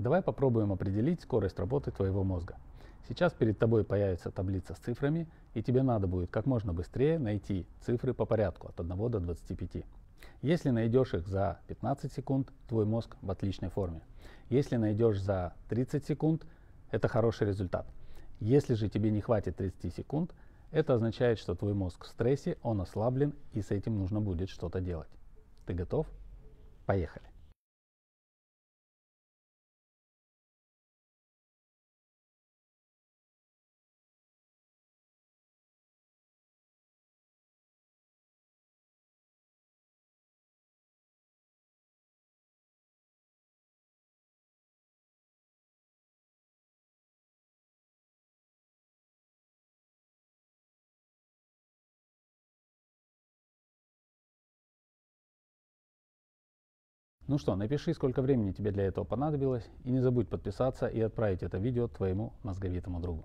Давай попробуем определить скорость работы твоего мозга. Сейчас перед тобой появится таблица с цифрами, и тебе надо будет как можно быстрее найти цифры по порядку от 1 до 25. Если найдешь их за 15 секунд, твой мозг в отличной форме. Если найдешь за 30 секунд, это хороший результат. Если же тебе не хватит 30 секунд, это означает, что твой мозг в стрессе, он ослаблен, и с этим нужно будет что-то делать. Ты готов? Поехали! Ну что, напиши, сколько времени тебе для этого понадобилось, и не забудь подписаться и отправить это видео твоему мозговитому другу.